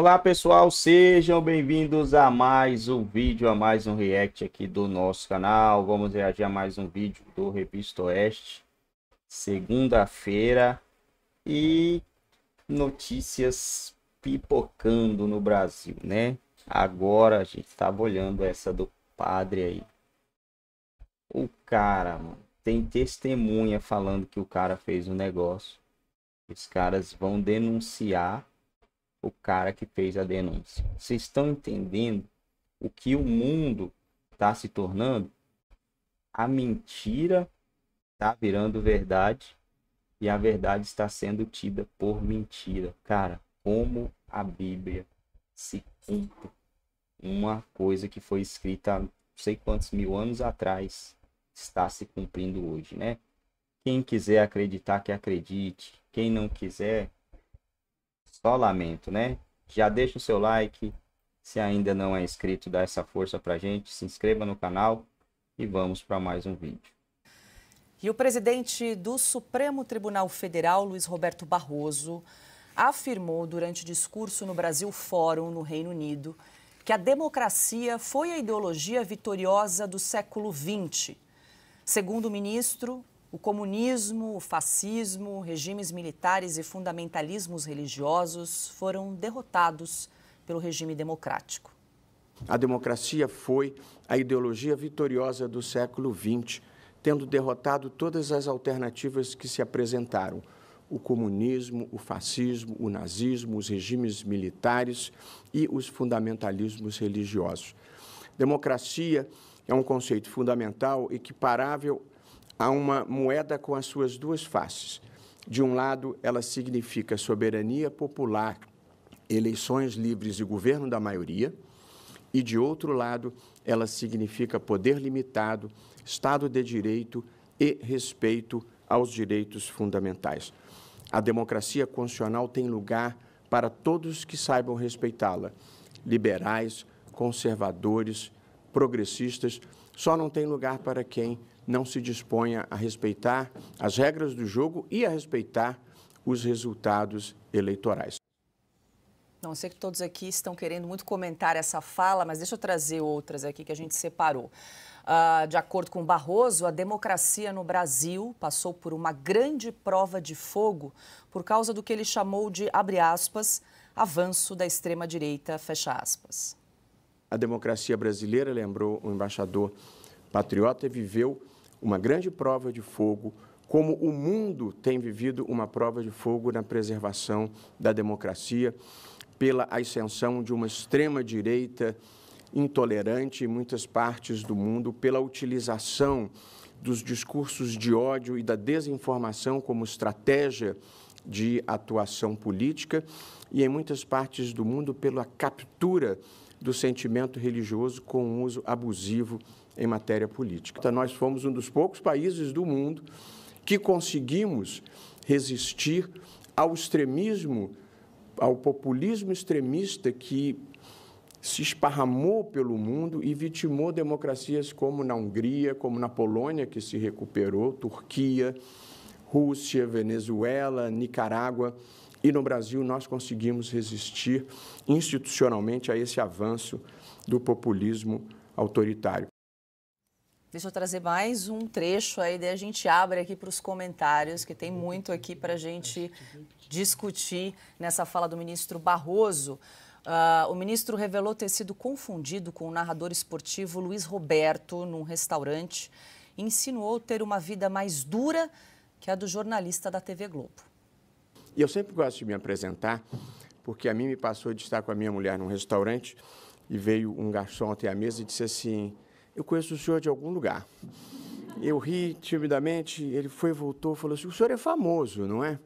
Olá pessoal, sejam bem-vindos a mais um vídeo, a mais um react aqui do nosso canal. Vamos reagir a mais um vídeo do Revista Oeste, segunda-feira e notícias pipocando no Brasil, né? Agora a gente estava olhando essa do padre aí. O cara, mano, tem testemunha falando que o cara fez um negócio. Os caras vão denunciar o cara que fez a denúncia. Vocês estão entendendo o que o mundo está se tornando? A mentira está virando verdade e a verdade está sendo tida por mentira. Cara, como a Bíblia se cumpre uma coisa que foi escrita não sei quantos mil anos atrás está se cumprindo hoje, né? Quem quiser acreditar que acredite, quem não quiser só lamento, né? Já deixa o seu like. Se ainda não é inscrito, dá essa força pra gente. Se inscreva no canal e vamos para mais um vídeo. E o presidente do Supremo Tribunal Federal, Luiz Roberto Barroso, afirmou durante discurso no Brasil Fórum, no Reino Unido, que a democracia foi a ideologia vitoriosa do século XX. Segundo o ministro, o comunismo, o fascismo, regimes militares e fundamentalismos religiosos foram derrotados pelo regime democrático. A democracia foi a ideologia vitoriosa do século XX, tendo derrotado todas as alternativas que se apresentaram: o comunismo, o fascismo, o nazismo, os regimes militares e os fundamentalismos religiosos. Democracia é um conceito fundamental, equiparável há uma moeda com as suas duas faces. De um lado, ela significa soberania popular, eleições livres e governo da maioria, e de outro lado, ela significa poder limitado, Estado de direito e respeito aos direitos fundamentais. A democracia constitucional tem lugar para todos que saibam respeitá-la, liberais, conservadores, progressistas, só não tem lugar para quem não se disponha a respeitar as regras do jogo e a respeitar os resultados eleitorais. Não, sei que todos aqui estão querendo muito comentar essa fala, mas deixa eu trazer outras aqui que a gente separou. Uh, de acordo com Barroso, a democracia no Brasil passou por uma grande prova de fogo por causa do que ele chamou de, abre aspas, avanço da extrema-direita, fecha aspas. A democracia brasileira, lembrou o embaixador patriota, viveu uma grande prova de fogo, como o mundo tem vivido uma prova de fogo na preservação da democracia, pela ascensão de uma extrema-direita intolerante em muitas partes do mundo, pela utilização dos discursos de ódio e da desinformação como estratégia de atuação política e em muitas partes do mundo pela captura do sentimento religioso com o uso abusivo em matéria política. Então, nós fomos um dos poucos países do mundo que conseguimos resistir ao extremismo, ao populismo extremista que se esparramou pelo mundo e vitimou democracias como na Hungria, como na Polônia, que se recuperou, Turquia, Rússia, Venezuela, Nicarágua. E no Brasil nós conseguimos resistir institucionalmente a esse avanço do populismo autoritário. Deixa eu trazer mais um trecho aí, daí a gente abre aqui para os comentários, que tem muito aqui para a gente discutir nessa fala do ministro Barroso. Uh, o ministro revelou ter sido confundido com o narrador esportivo Luiz Roberto num restaurante e insinuou ter uma vida mais dura que a do jornalista da TV Globo. E eu sempre gosto de me apresentar, porque a mim me passou de estar com a minha mulher num restaurante e veio um garçom até a mesa e disse assim: eu conheço o senhor de algum lugar. Eu ri timidamente, ele foi voltou, falou assim, o senhor é famoso, não é?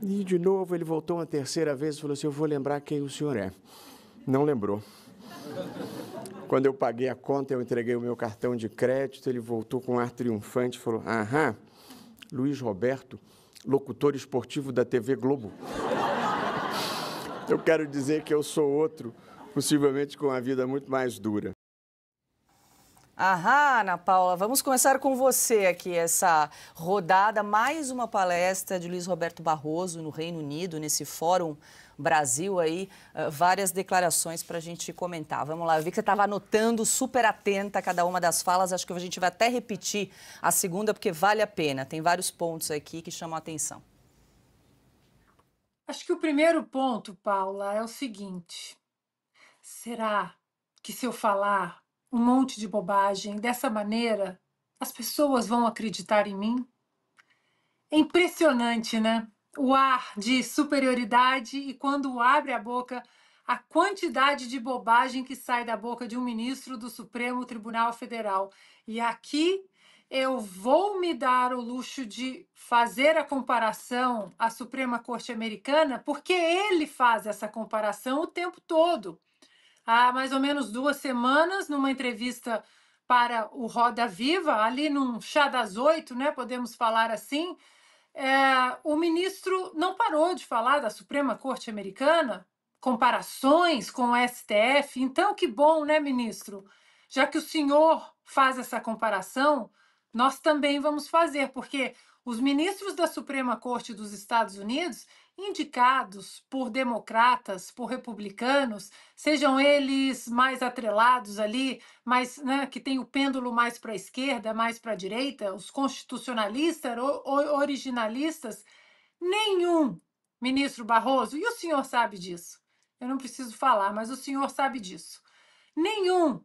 E de novo ele voltou uma terceira vez e falou assim, eu vou lembrar quem o senhor é. Não lembrou. Quando eu paguei a conta, eu entreguei o meu cartão de crédito, ele voltou com um ar triunfante e falou, aham, Luiz Roberto, locutor esportivo da TV Globo. Eu quero dizer que eu sou outro, possivelmente com a vida muito mais dura. Aham, Ana Paula, vamos começar com você aqui essa rodada, mais uma palestra de Luiz Roberto Barroso no Reino Unido, nesse fórum Brasil aí, eh, várias declarações para a gente comentar. Vamos lá, eu vi que você estava anotando, super atenta a cada uma das falas, acho que a gente vai até repetir a segunda porque vale a pena, tem vários pontos aqui que chamam a atenção. Acho que o primeiro ponto, Paula, é o seguinte, será que se eu falar um monte de bobagem. Dessa maneira, as pessoas vão acreditar em mim? É impressionante, né? O ar de superioridade e quando abre a boca, a quantidade de bobagem que sai da boca de um ministro do Supremo Tribunal Federal. E aqui eu vou me dar o luxo de fazer a comparação à Suprema Corte Americana, porque ele faz essa comparação o tempo todo há mais ou menos duas semanas, numa entrevista para o Roda Viva, ali num chá das oito, né, podemos falar assim, é, o ministro não parou de falar da Suprema Corte Americana, comparações com o STF. Então, que bom, né, ministro? Já que o senhor faz essa comparação, nós também vamos fazer, porque os ministros da Suprema Corte dos Estados Unidos indicados por democratas, por republicanos, sejam eles mais atrelados ali, mais, né, que tem o pêndulo mais para a esquerda, mais para a direita, os constitucionalistas ou originalistas, nenhum, ministro Barroso, e o senhor sabe disso. Eu não preciso falar, mas o senhor sabe disso. Nenhum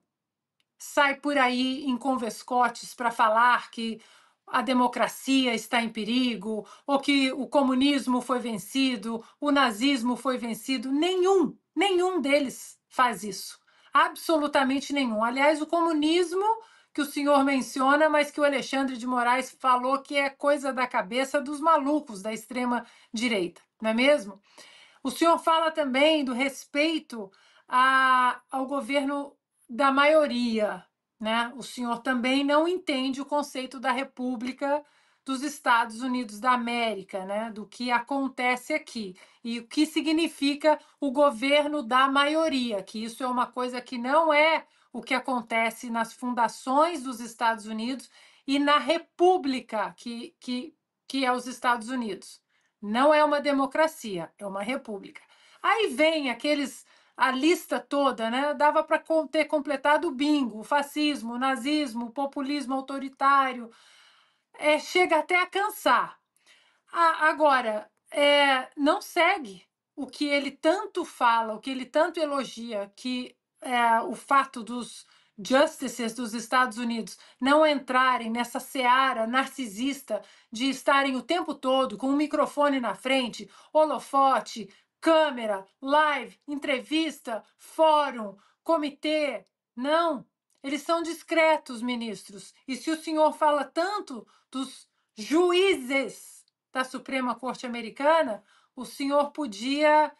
sai por aí em convescotes para falar que a democracia está em perigo, ou que o comunismo foi vencido, o nazismo foi vencido. Nenhum, nenhum deles faz isso. Absolutamente nenhum. Aliás, o comunismo que o senhor menciona, mas que o Alexandre de Moraes falou que é coisa da cabeça dos malucos da extrema direita, não é mesmo? O senhor fala também do respeito a, ao governo da maioria. Né? O senhor também não entende o conceito da República dos Estados Unidos da América, né? do que acontece aqui e o que significa o governo da maioria, que isso é uma coisa que não é o que acontece nas fundações dos Estados Unidos e na república que, que, que é os Estados Unidos. Não é uma democracia, é uma república. Aí vem aqueles a lista toda, né? Dava para ter completado o bingo, fascismo, nazismo, populismo autoritário. É, chega até a cansar. Ah, agora, é, não segue o que ele tanto fala, o que ele tanto elogia, que é, o fato dos justices dos Estados Unidos não entrarem nessa seara narcisista de estarem o tempo todo com o microfone na frente, holofote, câmera, live, entrevista, fórum, comitê. Não. Eles são discretos, ministros. E se o senhor fala tanto dos juízes da Suprema Corte Americana, o senhor podia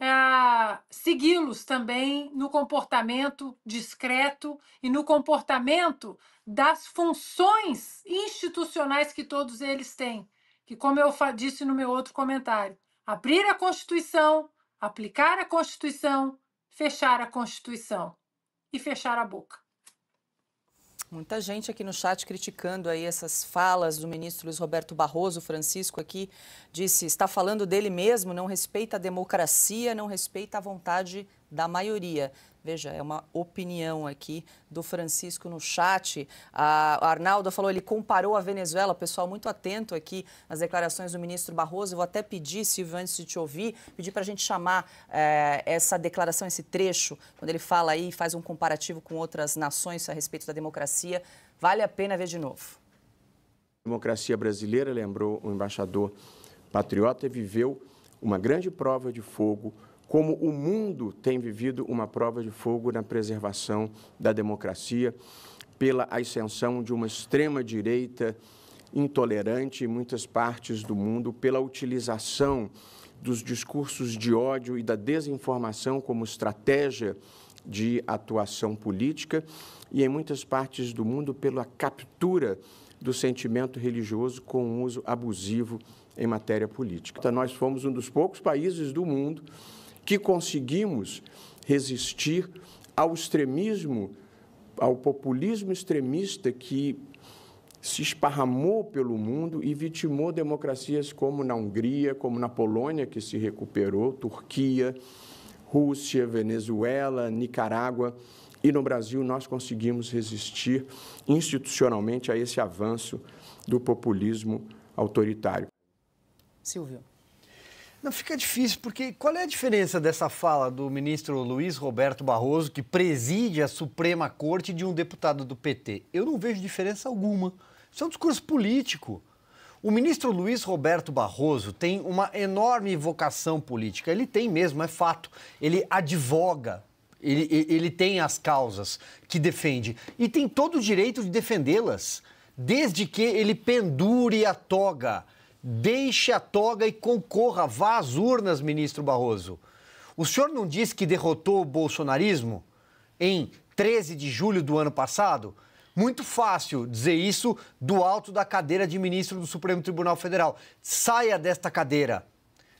ah, segui-los também no comportamento discreto e no comportamento das funções institucionais que todos eles têm, que, como eu disse no meu outro comentário, abrir a Constituição, aplicar a Constituição, fechar a Constituição e fechar a boca. Muita gente aqui no chat criticando aí essas falas do ministro Luiz Roberto Barroso. Francisco aqui disse: está falando dele mesmo, não respeita a democracia, não respeita a vontade da maioria. Veja, é uma opinião aqui do Francisco no chat. A Arnaldo falou, ele comparou a Venezuela. Pessoal, muito atento aqui nas declarações do ministro Barroso. Eu vou até pedir, Silvio, antes de te ouvir, pedir para a gente chamar é, essa declaração, esse trecho, quando ele fala aí, faz um comparativo com outras nações a respeito da democracia. Vale a pena ver de novo. A democracia brasileira, lembrou o embaixador patriota, viveu uma grande prova de fogo como o mundo tem vivido uma prova de fogo na preservação da democracia, pela ascensão de uma extrema-direita intolerante em muitas partes do mundo, pela utilização dos discursos de ódio e da desinformação como estratégia de atuação política e, em muitas partes do mundo, pela captura do sentimento religioso com um uso abusivo em matéria política. Então, nós fomos um dos poucos países do mundo que conseguimos resistir ao extremismo, ao populismo extremista que se esparramou pelo mundo e vitimou democracias como na Hungria, como na Polônia, que se recuperou, Turquia, Rússia, Venezuela, Nicarágua. E no Brasil nós conseguimos resistir institucionalmente a esse avanço do populismo autoritário. Silvio. Não, fica difícil, porque qual é a diferença dessa fala do ministro Luiz Roberto Barroso, que preside a Suprema Corte, de um deputado do PT? Eu não vejo diferença alguma. Isso é um discurso político. O ministro Luiz Roberto Barroso tem uma enorme vocação política. Ele tem mesmo, é fato. Ele advoga, ele, ele tem as causas que defende e tem todo o direito de defendê-las, desde que ele pendure a toga Deixe a toga e concorra, vá às urnas, ministro Barroso. O senhor não disse que derrotou o bolsonarismo em 13 de julho do ano passado? Muito fácil dizer isso do alto da cadeira de ministro do Supremo Tribunal Federal. Saia desta cadeira.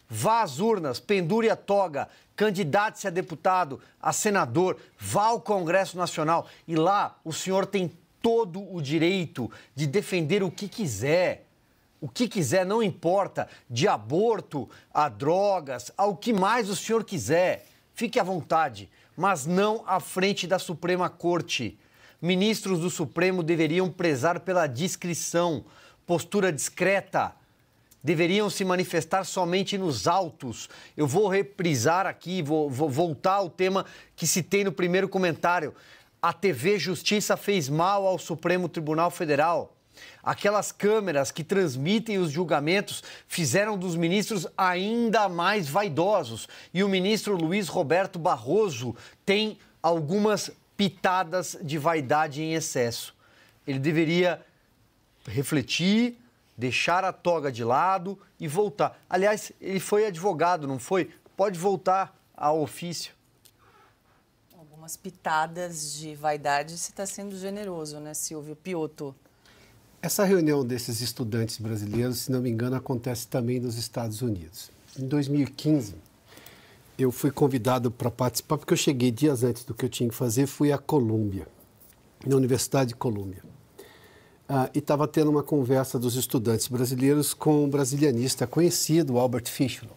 Vá às urnas, pendure a toga, candidate-se a deputado, a senador, vá ao Congresso Nacional e lá o senhor tem todo o direito de defender o que quiser o que quiser, não importa, de aborto a drogas, ao que mais o senhor quiser. Fique à vontade, mas não à frente da Suprema Corte. Ministros do Supremo deveriam prezar pela discrição, postura discreta. Deveriam se manifestar somente nos autos. Eu vou reprisar aqui, vou, vou voltar ao tema que citei no primeiro comentário. A TV Justiça fez mal ao Supremo Tribunal Federal. Aquelas câmeras que transmitem os julgamentos fizeram dos ministros ainda mais vaidosos. E o ministro Luiz Roberto Barroso tem algumas pitadas de vaidade em excesso. Ele deveria refletir, deixar a toga de lado e voltar. Aliás, ele foi advogado, não foi? Pode voltar ao ofício. Algumas pitadas de vaidade se está sendo generoso, né, Silvio Pioto? Essa reunião desses estudantes brasileiros, se não me engano, acontece também nos Estados Unidos. Em 2015, eu fui convidado para participar, porque eu cheguei dias antes do que eu tinha que fazer, fui à Colômbia, na Universidade de Colômbia. Ah, e estava tendo uma conversa dos estudantes brasileiros com um brasilianista conhecido, Albert Fischel.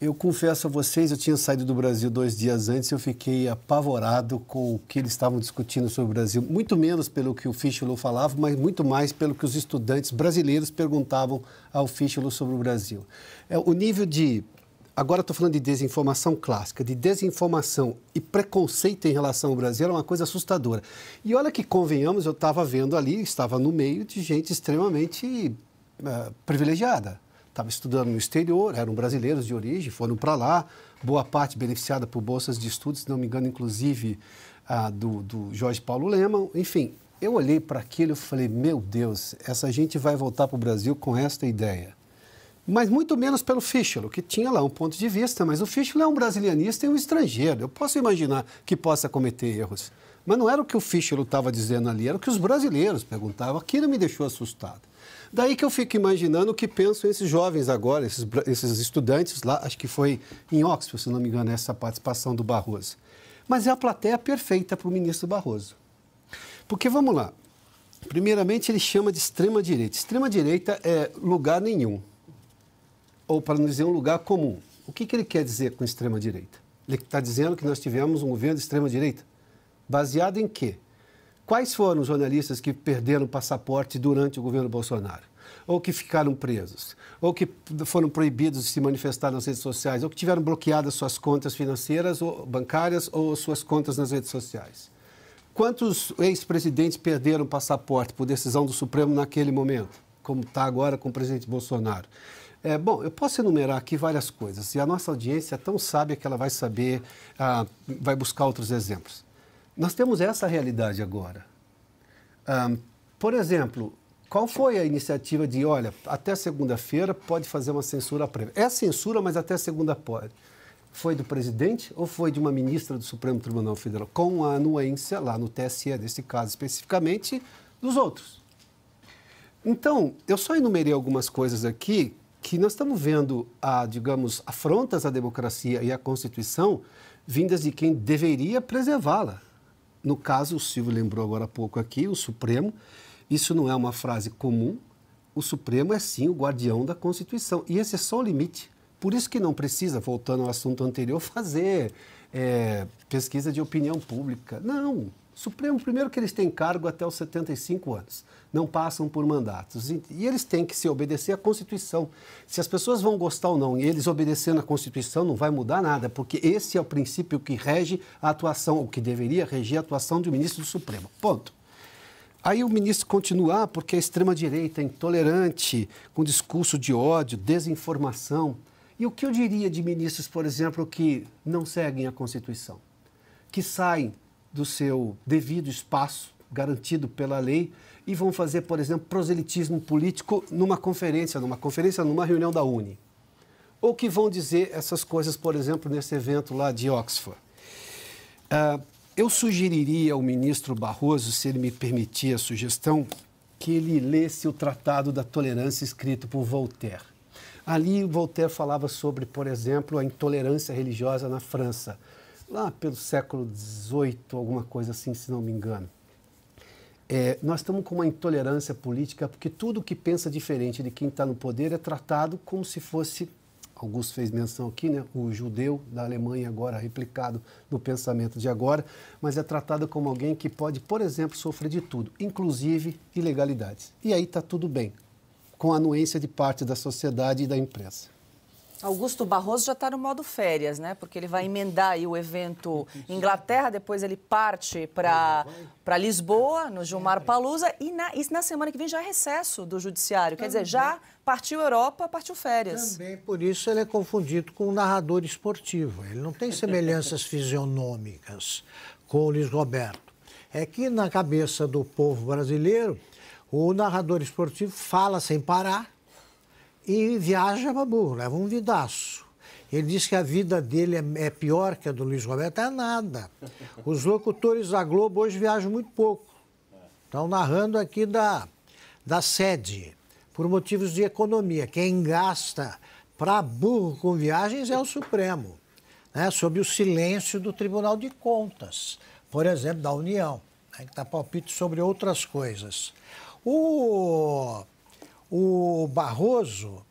Eu confesso a vocês, eu tinha saído do Brasil dois dias antes, eu fiquei apavorado com o que eles estavam discutindo sobre o Brasil, muito menos pelo que o Fischler falava, mas muito mais pelo que os estudantes brasileiros perguntavam ao Fischler sobre o Brasil. É, o nível de Agora estou falando de desinformação clássica, de desinformação e preconceito em relação ao Brasil é uma coisa assustadora. E olha que convenhamos, eu estava vendo ali, estava no meio de gente extremamente uh, privilegiada estava estudando no exterior, eram brasileiros de origem, foram para lá, boa parte beneficiada por bolsas de estudos, se não me engano, inclusive ah, do, do Jorge Paulo Leman. Enfim, eu olhei para aquilo e falei, meu Deus, essa gente vai voltar para o Brasil com esta ideia. Mas muito menos pelo Fischler, que tinha lá um ponto de vista, mas o Fischler é um brasilianista e um estrangeiro. Eu posso imaginar que possa cometer erros. Mas não era o que o Fischler estava dizendo ali, era o que os brasileiros perguntavam. Aquilo me deixou assustado. Daí que eu fico imaginando o que pensam esses jovens agora, esses, esses estudantes lá, acho que foi em Oxford, se não me engano, essa participação do Barroso. Mas é a plateia perfeita para o ministro Barroso. Porque vamos lá. Primeiramente, ele chama de extrema-direita. Extrema-direita é lugar nenhum, ou para não dizer um lugar comum. O que, que ele quer dizer com extrema-direita? Ele está dizendo que nós tivemos um governo de extrema-direita. Baseado em quê? Quais foram os jornalistas que perderam passaporte durante o governo Bolsonaro? Ou que ficaram presos? Ou que foram proibidos de se manifestar nas redes sociais? Ou que tiveram bloqueadas suas contas financeiras ou bancárias ou suas contas nas redes sociais? Quantos ex-presidentes perderam passaporte por decisão do Supremo naquele momento, como está agora com o presidente Bolsonaro? É, bom, eu posso enumerar aqui várias coisas e a nossa audiência é tão sábia que ela vai saber, ah, vai buscar outros exemplos. Nós temos essa realidade agora. Um, por exemplo, qual foi a iniciativa de, olha, até segunda-feira pode fazer uma censura prévia? É censura, mas até segunda pode. Foi do presidente ou foi de uma ministra do Supremo Tribunal Federal? Com a anuência, lá no TSE, nesse caso especificamente, dos outros. Então, eu só enumerei algumas coisas aqui que nós estamos vendo, a, digamos, afrontas à democracia e à Constituição vindas de quem deveria preservá-la. No caso, o Silvio lembrou agora há pouco aqui, o Supremo, isso não é uma frase comum, o Supremo é sim o guardião da Constituição. E esse é só o limite. Por isso que não precisa, voltando ao assunto anterior, fazer é, pesquisa de opinião pública. Não, Supremo, primeiro que eles têm cargo até os 75 anos, não passam por mandatos. E, eles têm que se obedecer à Constituição. Se as pessoas vão gostar ou não, e eles obedecendo à Constituição, não vai mudar nada, porque esse é o princípio que rege a atuação, o que deveria reger a atuação do ministro do Supremo. Ponto. Aí o ministro continua, ah, porque a extrema-direita é intolerante, com discurso de ódio, desinformação. E o que eu diria de ministros, por exemplo, que não seguem a Constituição? Que saem do seu devido espaço garantido pela lei e vão fazer, por exemplo, proselitismo político numa conferência, numa conferência, numa reunião da Uni. Ou que vão dizer essas coisas, por exemplo, nesse evento lá de Oxford. Uh, eu sugeriria ao ministro Barroso, se ele me permitir a sugestão, que ele lesse o Tratado da Tolerância escrito por Voltaire. Ali, Voltaire falava sobre, por exemplo, a intolerância religiosa na França lá pelo século XVIII, alguma coisa assim, se não me engano. É, nós estamos com uma intolerância política porque tudo que pensa diferente de quem está no poder é tratado como se fosse, Augusto fez menção aqui, né, o judeu da Alemanha agora replicado no pensamento de agora, mas é tratado como alguém que pode, por exemplo, sofrer de tudo, inclusive ilegalidades. E aí está tudo bem, com a anuência de parte da sociedade e da imprensa. Augusto Barroso já está no modo férias, né? Porque ele vai emendar o evento Inglaterra, depois ele parte para Lisboa, no Gilmar Palusa, e na, e na semana que vem já é recesso do Judiciário. Quer dizer, já partiu Europa, partiu férias. Também por isso ele é confundido com um narrador esportivo. Ele não tem semelhanças fisionômicas com o Luiz Roberto. É que na cabeça do povo brasileiro, o narrador esportivo fala sem parar e viaja babu, leva um vidaço. Ele diz que a vida dele é, é pior que a do Luiz Roberto, é nada. Os locutores da Globo hoje viajam muito pouco. Estão narrando aqui da, da sede, por motivos de economia. Quem gasta para burro com viagens é o Supremo, né? sob o silêncio do Tribunal de Contas, por exemplo, da União, né? que está palpite sobre outras coisas. O o Barroso,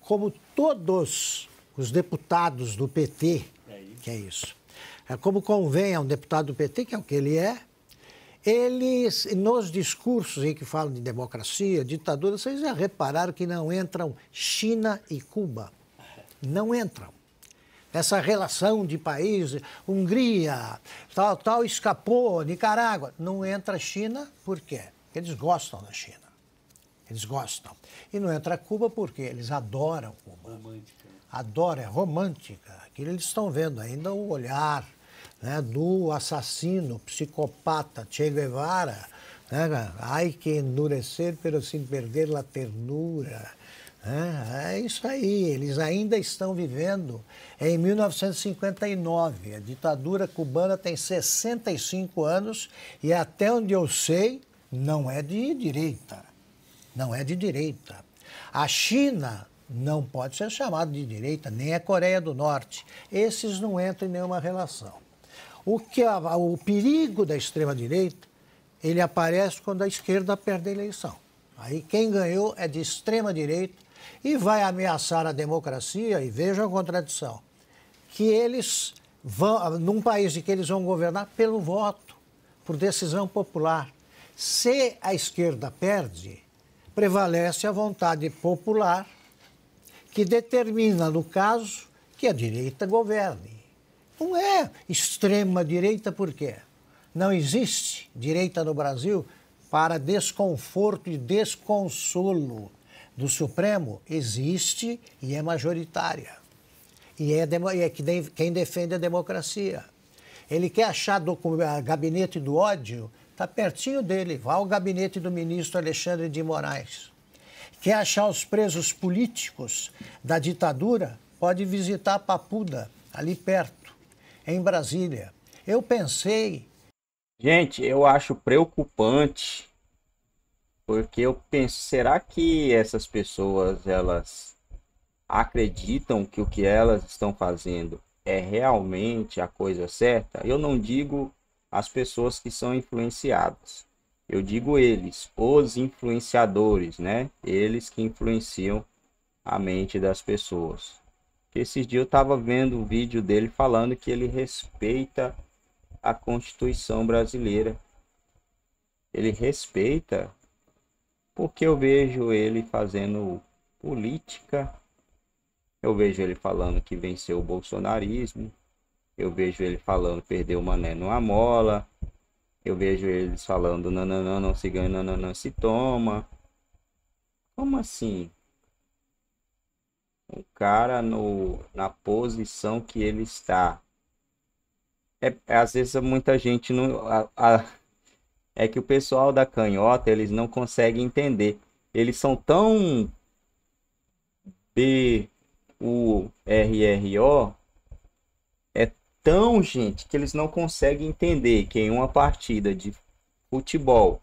como todos os deputados do PT, é que é isso, é como convém a um deputado do PT, que é o que ele é, eles, nos discursos em que falam de democracia, ditadura, vocês já repararam que não entram China e Cuba. Não entram. Essa relação de países, Hungria, tal, tal, escapou, Nicarágua. Não entra China, por quê? Porque eles gostam da China. Eles gostam. E não entra Cuba porque eles adoram Cuba. Romântica. Adoram, é romântica. Aquilo eles estão vendo ainda o olhar né, do assassino, psicopata Che Guevara. Né? Ai que endurecer, pelo sim perder a ternura. É, é isso aí, eles ainda estão vivendo. É em 1959, a ditadura cubana tem 65 anos e, até onde eu sei, não é de direita não é de direita. A China não pode ser chamada de direita, nem a Coreia do Norte. Esses não entram em nenhuma relação. O, que a, o perigo da extrema-direita, ele aparece quando a esquerda perde a eleição. Aí quem ganhou é de extrema-direita e vai ameaçar a democracia, e veja a contradição, que eles vão, num país em que eles vão governar pelo voto, por decisão popular. Se a esquerda perde, prevalece a vontade popular, que determina, no caso, que a direita governe. Não é extrema-direita, por quê? Não existe direita no Brasil para desconforto e desconsolo do Supremo. Existe e é majoritária. E é, é quem defende a democracia. Ele quer achar gabinete do ódio está pertinho dele. Vá ao gabinete do ministro Alexandre de Moraes. Quer achar os presos políticos da ditadura? Pode visitar Papuda, ali perto, em Brasília. Eu pensei. Gente, eu acho preocupante, porque eu penso, será que essas pessoas elas acreditam que o que elas estão fazendo é realmente a coisa certa? Eu não digo as pessoas que são influenciadas. Eu digo eles, os influenciadores, né? Eles que influenciam a mente das pessoas. Esses dias eu estava vendo um vídeo dele falando que ele respeita a Constituição brasileira. Ele respeita porque eu vejo ele fazendo política, eu vejo ele falando que venceu o bolsonarismo, eu vejo ele falando perdeu o mané numa mola. Eu vejo eles falando não não se ganha, não se toma. Como assim? O cara no, na posição que ele está. É, às vezes muita gente não. A, a, é que o pessoal da canhota eles não conseguem entender. Eles são tão B U R R O tão, gente, que eles não conseguem entender que em uma partida de futebol,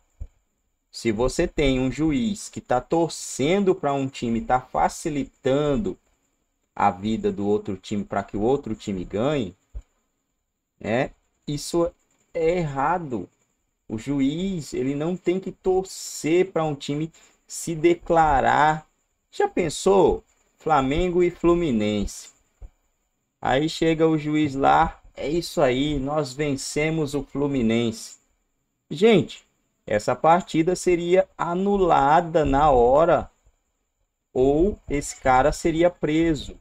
se você tem um juiz que está torcendo para um time, está facilitando a vida do outro time para que o outro time ganhe, né? Isso é errado. O juiz, ele não tem que torcer para um time se declarar. Já pensou? Flamengo e Fluminense. Aí chega o juiz lá, é isso aí, nós vencemos o Fluminense. Gente, essa partida seria anulada na hora ou esse cara seria preso.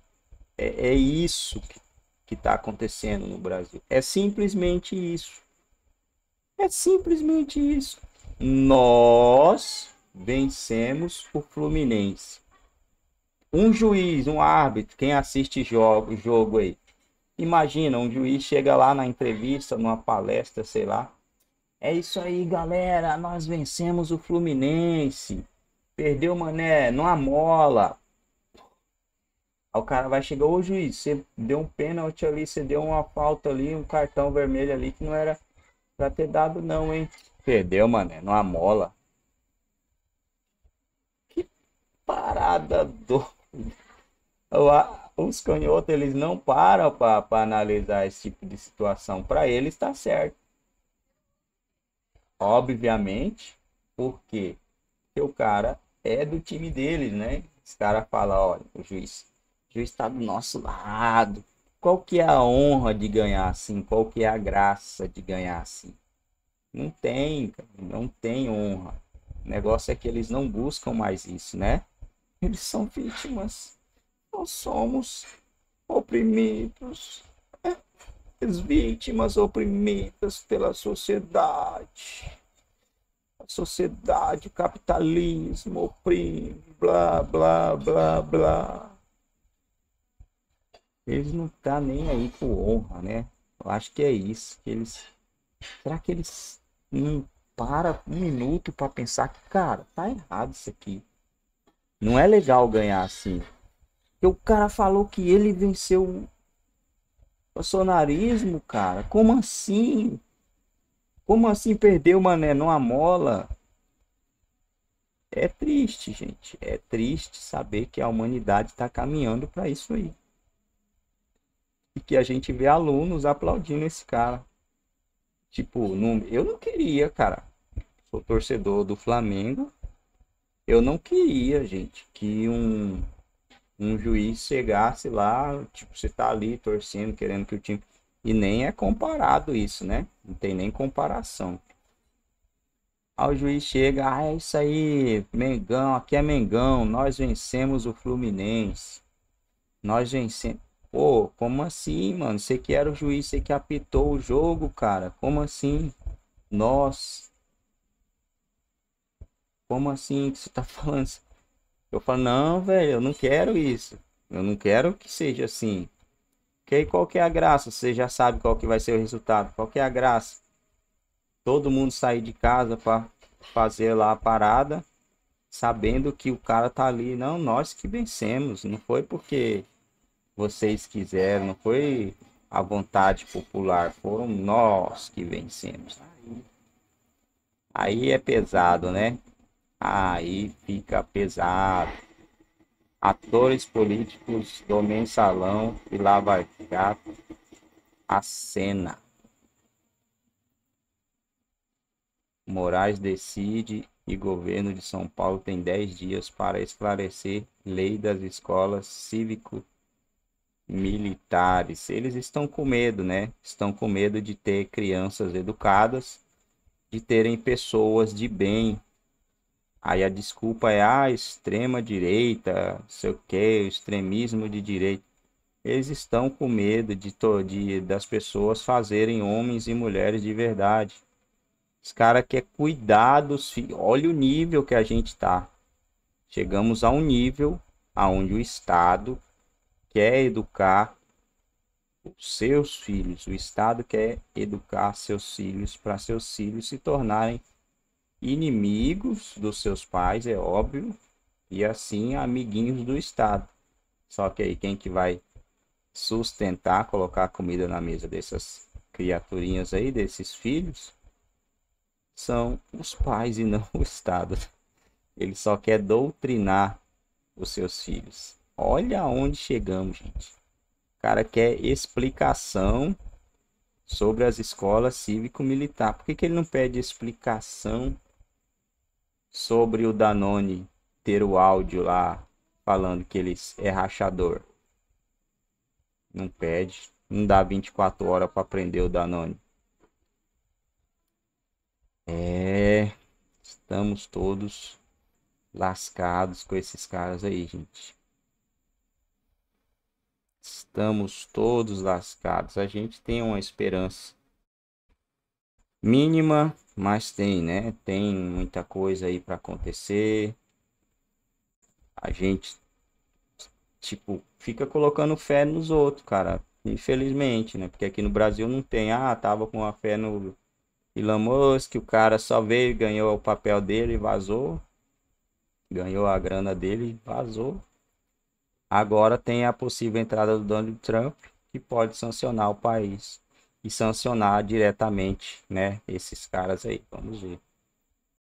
É, é isso que está acontecendo no Brasil. É simplesmente isso. É simplesmente isso. Nós vencemos o Fluminense. Um juiz, um árbitro, quem assiste jogo, jogo aí. Imagina, um juiz chega lá na entrevista, numa palestra, sei lá. É isso aí, galera. Nós vencemos o Fluminense. Perdeu, mané, numa mola. Aí o cara vai chegar, ô juiz, você deu um pênalti ali, você deu uma falta ali, um cartão vermelho ali que não era pra ter dado, não, hein? Perdeu, mané, numa mola. Que parada do. Os canhotos, eles não param para analisar esse tipo de situação. Para eles está certo. Obviamente, porque o cara é do time deles, né? Os caras falam, olha, o juiz, o juiz está do nosso lado. Qual que é a honra de ganhar assim? Qual que é a graça de ganhar assim? Não tem, não tem honra. O negócio é que eles não buscam mais isso, né? Eles são vítimas. Nós somos oprimidos. É. as Vítimas oprimidas pela sociedade. A sociedade, o capitalismo oprime, blá, blá, blá, blá. Eles não tá nem aí com honra, né? Eu acho que é isso que eles. Será que eles não param um minuto para pensar que, cara, tá errado isso aqui? Não é legal ganhar assim. Porque o cara falou que ele venceu o bolsonarismo, cara. Como assim? Como assim perdeu, mané, numa mola? É triste, gente. É triste saber que a humanidade está caminhando para isso aí. E que a gente vê alunos aplaudindo esse cara. Tipo, não, eu não queria, cara. Sou torcedor do Flamengo. Eu não queria, gente, que um, um juiz chegasse lá, tipo, você tá ali torcendo, querendo que o time. E nem é comparado isso, né? Não tem nem comparação. Aí o juiz chega, ah, é isso aí, Mengão, aqui é Mengão, nós vencemos o Fluminense. Nós vencemos. Pô, como assim, mano? Você que era o juiz, você que apitou o jogo, cara. Como assim? Nós como assim que você tá falando? Eu falo, não, velho, eu não quero isso. Eu não quero que seja assim. Porque aí qual que é a graça? Você já sabe qual que vai ser o resultado. Qual que é a graça? Todo mundo sair de casa para fazer lá a parada, sabendo que o cara tá ali. Não, nós que vencemos. Não foi porque vocês quiseram, não foi a vontade popular, foram nós que vencemos. Aí é pesado, né? Aí fica pesado. Atores políticos do mensalão e Lava Jato a cena. Moraes decide e governo de São Paulo tem 10 dias para esclarecer lei das escolas cívico militares. Eles estão com medo, né? Estão com medo de ter crianças educadas, de terem pessoas de bem Aí a desculpa é a ah, extrema direita, sei o que, extremismo de direita. Eles estão com medo de, de das pessoas fazerem homens e mulheres de verdade. Os caras querem cuidar dos filhos. Olha o nível que a gente está. Chegamos a um nível aonde o Estado quer educar os seus filhos. O Estado quer educar seus filhos para seus filhos se tornarem inimigos dos seus pais, é óbvio, e assim amiguinhos do Estado. Só que aí quem que vai sustentar, colocar comida na mesa dessas criaturinhas aí, desses filhos, são os pais e não o Estado. Ele só quer doutrinar os seus filhos. Olha aonde chegamos, gente. O cara quer explicação sobre as escolas cívico-militar. Por que, que ele não pede explicação sobre o Danone ter o áudio lá falando que ele é rachador. Não pede, não dá 24 horas para prender o Danone. É, estamos todos lascados com esses caras aí, gente. Estamos todos lascados. A gente tem uma esperança mínima mas tem, né? Tem muita coisa aí para acontecer. A gente, tipo, fica colocando fé nos outros, cara. Infelizmente, né? Porque aqui no Brasil não tem. Ah, tava com a fé no Elon Musk, o cara só veio, ganhou o papel dele, e vazou. Ganhou a grana dele, e vazou. Agora tem a possível entrada do Donald Trump, que pode sancionar o país e sancionar diretamente, né, esses caras aí. Vamos ver.